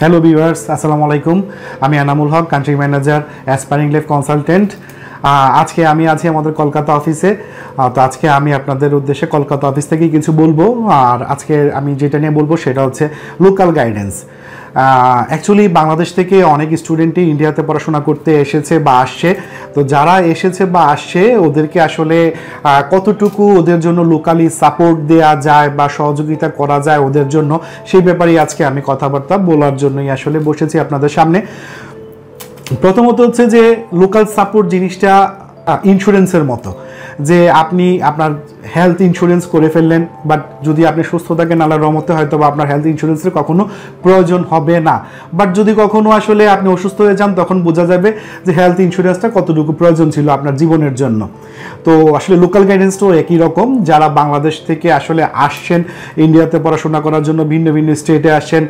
hello viewers আসসালামু আলাইকুম আমি Anamul Haque country manager aspiring life consultant আজকে আমি আছি আমাদের কলকাতা অফিসে তো আজকে আমি আপনাদের উদ্দেশ্যে কলকাতা অফিস থেকেই কিছু বলবো আর আজকে আমি যেটা নিয়ে বলবো সেটা হচ্ছে লোকাল গাইডেন্স অ্যাকচুয়ালি বাংলাদেশ থেকে অনেক স্টুডেন্টই ইন্ডিয়াতে পড়াশোনা করতে এসেছে বা আসছে তো যারা এসেছে বা আসছে ওদেরকে আসলে কতটুকু ওদের জন্য লোকালি সাপোর্ট দেয়া যায় বা সহযোগিতা করা যায় ওদের জন্য সেই ব্যাপারেই আজকে আমি কথাবার্তা বলার জন্যই আসলে বসেছি আপনাদের সামনে প্রথমত হচ্ছে যে লোকাল সাপোর্ট জিনিসটা ইন্স্যুরেন্সের মতো যে আপনি আপনার হেলথ ইন্স্যুরেন্স করে ফেললেন বাট যদি আপনি সুস্থ থাকেন আল্লাহ রমতে হয়তো বা আপনার হেলথ ইন্স্যুরেন্সের কখনো প্রয়োজন হবে না বাট যদি কখনো আসলে আপনি অসুস্থ হয়ে যান তখন বোঝা যাবে যে হেলথ ইন্স্যুরেন্সটা কতটুকু প্রয়োজন ছিল আপনার জীবনের জন্য তো আসলে লোকাল গাইডেন্সটাও একই রকম যারা বাংলাদেশ থেকে আসলে আসছেন ইন্ডিয়াতে পড়াশোনা করার জন্য ভিন্ন ভিন্ন স্টেটে আসছেন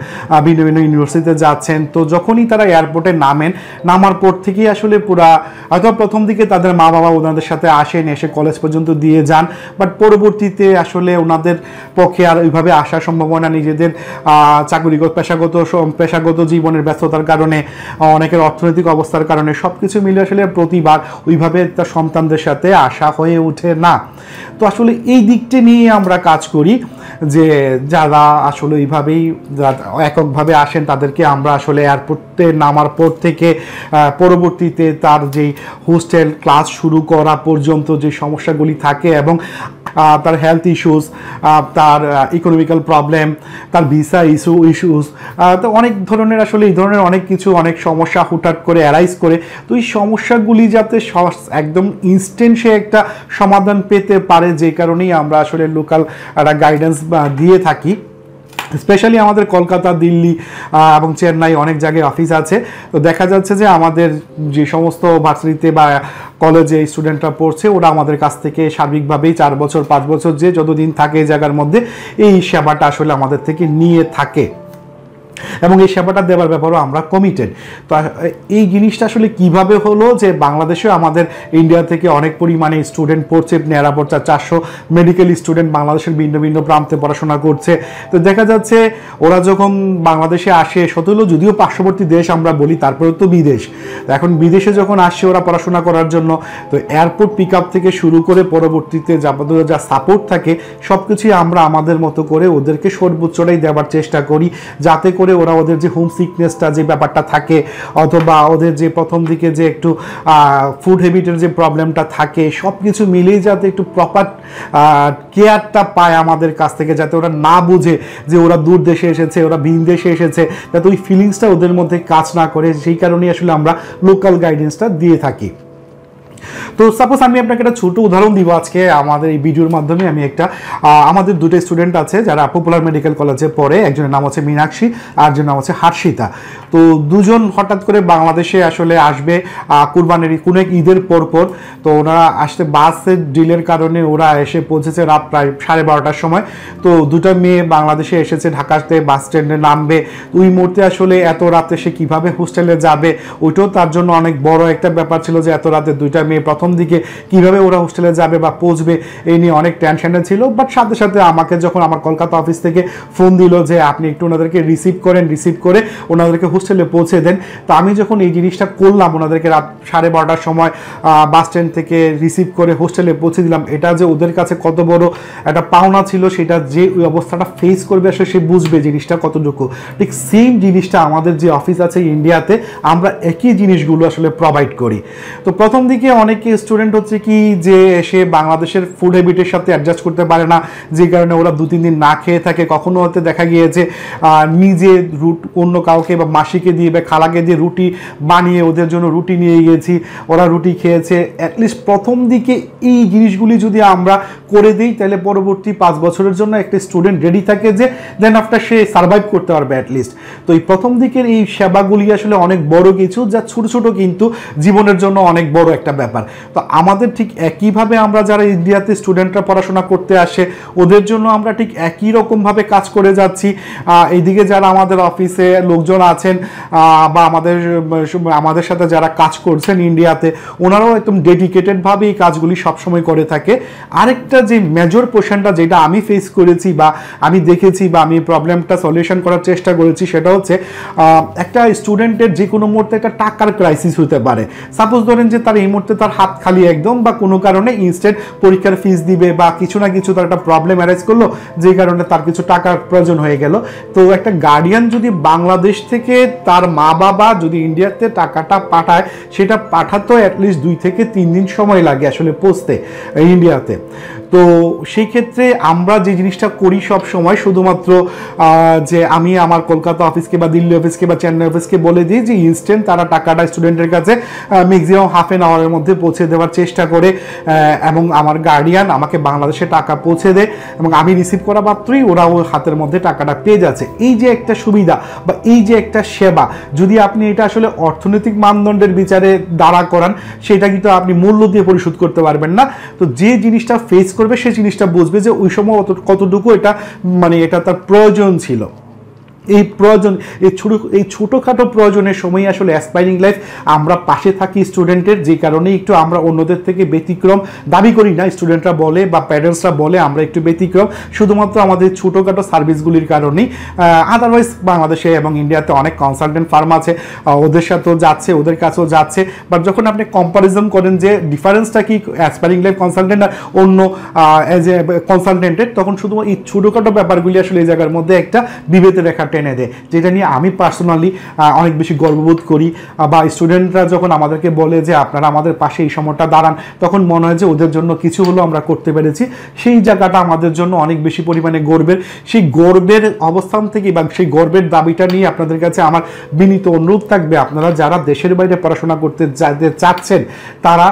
ভিন্ন ভিন্ন ইউনিভার্সিটিতে যাচ্ছেন তো যখনই তারা এয়ারপোর্টে নামেন নামার পর থেকেই আসলে পুরা হয়তো প্রথম দিকে তাদের মা মা বাবা ওনাদের সাথে আসেন এসে কলেজ পর্যন্ত দিয়ে যান বাট পরবর্তীতে আসলে ওনাদের পক্ষে আর ওইভাবে আসার সম্ভাবনা নিজেদের চাকরিগত পেশাগত পেশাগত জীবনের ব্যস্ততার কারণে অনেকের অর্থনৈতিক অবস্থার কারণে সব কিছু মিলে আসলে প্রতিবার ওইভাবে তার সন্তানদের সাথে আসা হয়ে ওঠে না তো আসলে এই দিকটি নিয়ে আমরা কাজ করি যে যারা আসলে ওইভাবেই এককভাবে আসেন তাদেরকে আমরা আসলে এয়ারপোর্টে নামার পর থেকে পরবর্তীতে তার যেই হোস্টেল ক্লাস শুরু করা পর্যন্ত যে সমস্যাগুলি থাকে এবং তার হেলথ ইস্যুস তার ইকোনমিক্যাল প্রবলেম তার ভিসা ইস্যু ইস্যুস তো অনেক ধরনের আসলে এই ধরনের অনেক কিছু অনেক সমস্যা হুটহাট করে অ্যারাইজ করে তো এই সমস্যাগুলি যাতে একদম ইনস্ট্যান্ট সে একটা সমাধান পেতে পারে যে কারণেই আমরা আসলে লোকাল একটা গাইডেন্স দিয়ে থাকি স্পেশালি আমাদের কলকাতা দিল্লি এবং চেন্নাই অনেক জায়গায় অফিস আছে তো দেখা যাচ্ছে যে আমাদের যে সমস্ত ভার্সিটিতে বা কলেজে স্টুডেন্টরা পড়ছে ওরা আমাদের কাছ থেকে সার্বিকভাবেই চার বছর পাঁচ বছর যে যতদিন থাকে এই জায়গার মধ্যে এই সেবাটা আসলে আমাদের থেকে নিয়ে থাকে এবং এই সেবাটা দেওয়ার ব্যাপারও আমরা কমিটেড তো এই জিনিসটা আসলে কিভাবে হলো যে বাংলাদেশেও আমাদের ইন্ডিয়া থেকে অনেক পরিমাণে স্টুডেন্ট পড়ছে নেয়ারা পড়ছে চারশো মেডিকেল স্টুডেন্ট বাংলাদেশের ভিন্ন ভিন্ন প্রান্তে পড়াশোনা করছে তো দেখা যাচ্ছে ওরা যখন বাংলাদেশে আসে সতলো যদিও পার্শ্ববর্তী দেশ আমরা বলি তারপরেও তো বিদেশ এখন বিদেশে যখন আসছে ওরা পড়াশোনা করার জন্য তো এয়ারপোর্ট পিক থেকে শুরু করে পরবর্তীতে যাবতীয় যা সাপোর্ট থাকে সব কিছুই আমরা আমাদের মতো করে ওদেরকে সর্বোচ্চটাই দেওয়ার চেষ্টা করি যাতে করে করে ওরা ওদের যে হোম সিকনেসটা যে ব্যাপারটা থাকে অথবা ওদের যে প্রথম দিকে যে একটু ফুড হ্যাবিটের যে প্রবলেমটা থাকে সব কিছু মিলেই যাতে একটু প্রপার কেয়ারটা পায় আমাদের কাছ থেকে যাতে ওরা না বুঝে যে ওরা দূর দেশে এসেছে ওরা ভিন দেশে এসেছে যাতে ওই ফিলিংসটা ওদের মধ্যে কাজ না করে সেই কারণেই আসলে আমরা লোকাল গাইডেন্সটা দিয়ে থাকি তো সাপোজ আমি আপনাকে একটা ছোটো উদাহরণ দিব আজকে আমাদের এই ভিডিওর মাধ্যমে আমি একটা আমাদের দুটো স্টুডেন্ট আছে যারা পপুলার মেডিকেল কলেজে পড়ে একজনের নাম আছে মীনাক্ষী আরেকজনের নাম আছে হার্ষিতা তো দুজন হঠাৎ করে বাংলাদেশে আসলে আসবে কুরবানের কোনো এক ঈদের পরপর তো ওনারা আসতে বাসের ডিলের কারণে ওরা এসে পৌঁছেছে রাত প্রায় সাড়ে বারোটার সময় তো দুটা মেয়ে বাংলাদেশে এসেছে ঢাকাতে বাস স্ট্যান্ডে নামবে ওই মুহূর্তে আসলে এত রাতে সে কিভাবে হোস্টেলে যাবে ওইটাও তার জন্য অনেক বড় একটা ব্যাপার ছিল যে এত রাতে দুইটা মেয়ে প্রথম প্রথম দিকে কিভাবে ওরা হোস্টেলে যাবে বা পৌঁছবে এই নিয়ে অনেক টেনশনে ছিল বাট সাথে সাথে আমাকে যখন আমার কলকাতা অফিস থেকে ফোন দিল যে আপনি একটু ওনাদেরকে রিসিভ করেন রিসিভ করে ওনাদেরকে হোস্টেলে পৌঁছে দেন তা আমি যখন এই জিনিসটা করলাম ওনাদেরকে রাত সাড়ে বারোটার সময় বাস স্ট্যান্ড থেকে রিসিভ করে হোস্টেলে পৌঁছে দিলাম এটা যে ওদের কাছে কত বড় একটা পাওনা ছিল সেটা যে ওই অবস্থাটা ফেস করবে আসলে সে বুঝবে জিনিসটা কতটুকু ঠিক সেম জিনিসটা আমাদের যে অফিস আছে ইন্ডিয়াতে আমরা একই জিনিসগুলো আসলে প্রোভাইড করি তো প্রথম দিকে অনেকে স্টুডেন্ট হচ্ছে কি যে সে বাংলাদেশের ফুড হ্যাবিটের সাথে অ্যাডজাস্ট করতে পারে না যে কারণে ওরা দু তিন দিন না খেয়ে থাকে কখনো হতে দেখা গিয়েছে নিজে রুট অন্য কাউকে বা মাসিকে দিয়ে বা খালাকে দিয়ে রুটি বানিয়ে ওদের জন্য রুটি নিয়ে গিয়েছি ওরা রুটি খেয়েছে অ্যাটলিস্ট প্রথম দিকে এই জিনিসগুলি যদি আমরা করে দিই তাহলে পরবর্তী পাঁচ বছরের জন্য একটা স্টুডেন্ট রেডি থাকে যে দেন আফটার সে সার্ভাইভ করতে পারবে অ্যাটলিস্ট তো এই প্রথম দিকের এই সেবাগুলি আসলে অনেক বড় কিছু যা ছোট ছোট কিন্তু জীবনের জন্য অনেক বড় একটা ব্যাপার তো আমাদের ঠিক একইভাবে আমরা যারা ইন্ডিয়াতে স্টুডেন্টরা পড়াশোনা করতে আসে ওদের জন্য আমরা ঠিক একই রকমভাবে কাজ করে যাচ্ছি এইদিকে যারা আমাদের অফিসে লোকজন আছেন বা আমাদের আমাদের সাথে যারা কাজ করছেন ইন্ডিয়াতে ওনারাও একদম ডেডিকেটেডভাবে এই কাজগুলি সবসময় করে থাকে আরেকটা যে মেজর পোর্শনটা যেটা আমি ফেস করেছি বা আমি দেখেছি বা আমি প্রবলেমটা সলিউশন করার চেষ্টা করেছি সেটা হচ্ছে একটা স্টুডেন্টের যে কোনো মুহূর্তে একটা টাকার ক্রাইসিস হতে পারে সাপোজ ধরেন যে তার এই মুহূর্তে তার হাত হাত খালি একদম বা কোনো কারণে ইনস্টেড পরীক্ষার ফিস দিবে বা কিছু না কিছু তার একটা প্রবলেম অ্যারেজ করলো যে কারণে তার কিছু টাকার প্রয়োজন হয়ে গেল তো একটা গার্ডিয়ান যদি বাংলাদেশ থেকে তার মা বাবা যদি ইন্ডিয়াতে টাকাটা পাঠায় সেটা পাঠাতো অ্যাটলিস্ট দুই থেকে তিন দিন সময় লাগে আসলে পৌঁছতে ইন্ডিয়াতে তো সেই ক্ষেত্রে আমরা যে জিনিসটা করি সব সময় শুধুমাত্র যে আমি আমার কলকাতা অফিসকে বা দিল্লি অফিসকে বা চেন্নাই অফিসকে বলে দিই যে ইনস্ট্যান্ট তারা টাকাটা স্টুডেন্টের কাছে ম্যাক্সিমাম হাফ অ্যান আওয়ারের মধ্যে পৌঁছে পৌঁছে দেওয়ার চেষ্টা করে এবং আমার গার্ডিয়ান আমাকে বাংলাদেশে টাকা পৌঁছে দেয় এবং আমি রিসিভ করা মাত্রই ওরা ওর হাতের মধ্যে টাকাটা পেয়ে যাচ্ছে এই যে একটা সুবিধা বা এই যে একটা সেবা যদি আপনি এটা আসলে অর্থনৈতিক মানদণ্ডের বিচারে দাঁড়া করান সেটা কিন্তু আপনি মূল্য দিয়ে পরিশোধ করতে পারবেন না তো যে জিনিসটা ফেস করবে সে জিনিসটা বুঝবে যে ওই সময় কতটুকু এটা মানে এটা তার প্রয়োজন ছিল এই প্রয়োজন এই ছোট এই ছোটোখাটো প্রয়োজনের সময় আসলে অ্যাসপাইরিং লাইফ আমরা পাশে থাকি স্টুডেন্টের যে কারণে একটু আমরা অন্যদের থেকে ব্যতিক্রম দাবি করি না স্টুডেন্টরা বলে বা প্যারেন্টসরা বলে আমরা একটু ব্যতিক্রম শুধুমাত্র আমাদের ছোটোখাটো সার্ভিসগুলির কারণেই আদারওয়াইজ বাংলাদেশে এবং ইন্ডিয়াতে অনেক কনসালটেন্ট ফার্ম আছে ওদের সাথেও যাচ্ছে ওদের কাছেও যাচ্ছে বাট যখন আপনি কম্পারিজন করেন যে ডিফারেন্সটা কি অ্যাসপাইরিং লাইফ কনসালটেন্ট আর অন্য এজ এ কনসালটেন্টের তখন শুধু এই ছোটোখাটো ব্যাপারগুলি আসলে এই জায়গার মধ্যে একটা বিভেদ একটা টেনে দেয় যেটা নিয়ে আমি পার্সোনালি অনেক বেশি গর্ববোধ করি বা স্টুডেন্টরা যখন আমাদেরকে বলে যে আপনারা আমাদের পাশে এই সময়টা দাঁড়ান তখন মনে হয় যে ওদের জন্য কিছু হলেও আমরা করতে পেরেছি সেই জায়গাটা আমাদের জন্য অনেক বেশি পরিমাণে গর্বের সেই গর্বের অবস্থান থেকে বা সেই গর্বের দাবিটা নিয়ে আপনাদের কাছে আমার বিনীত অনুরোধ থাকবে আপনারা যারা দেশের বাইরে পড়াশোনা করতে যাতে চাচ্ছেন তারা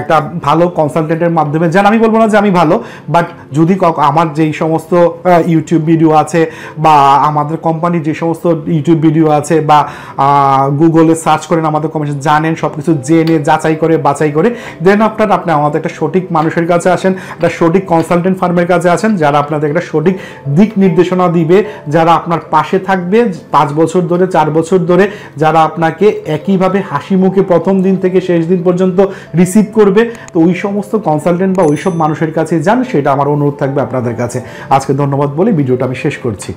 একটা ভালো কনসালটেন্টের মাধ্যমে যেন আমি বলবো না যে আমি ভালো বাট যদি আমার যেই সমস্ত ইউটিউব ভিডিও আছে বা আমাদের কোম্পানি কোম্পানির যে সমস্ত ইউটিউব ভিডিও আছে বা গুগলে সার্চ করেন আমাদের কমিশন জানেন সব কিছু জেনে যাচাই করে বাছাই করে দেন আপনার আপনি আমাদের একটা সঠিক মানুষের কাছে আসেন একটা সঠিক কনসালটেন্ট ফার্মের কাছে আসেন যারা আপনাদের একটা সঠিক দিক নির্দেশনা দিবে যারা আপনার পাশে থাকবে পাঁচ বছর ধরে চার বছর ধরে যারা আপনাকে একইভাবে হাসি মুখে প্রথম দিন থেকে শেষ দিন পর্যন্ত রিসিভ করবে তো ওই সমস্ত কনসালটেন্ট বা ওইসব মানুষের কাছে যান সেটা আমার অনুরোধ থাকবে আপনাদের কাছে আজকে ধন্যবাদ বলে ভিডিওটা আমি শেষ করছি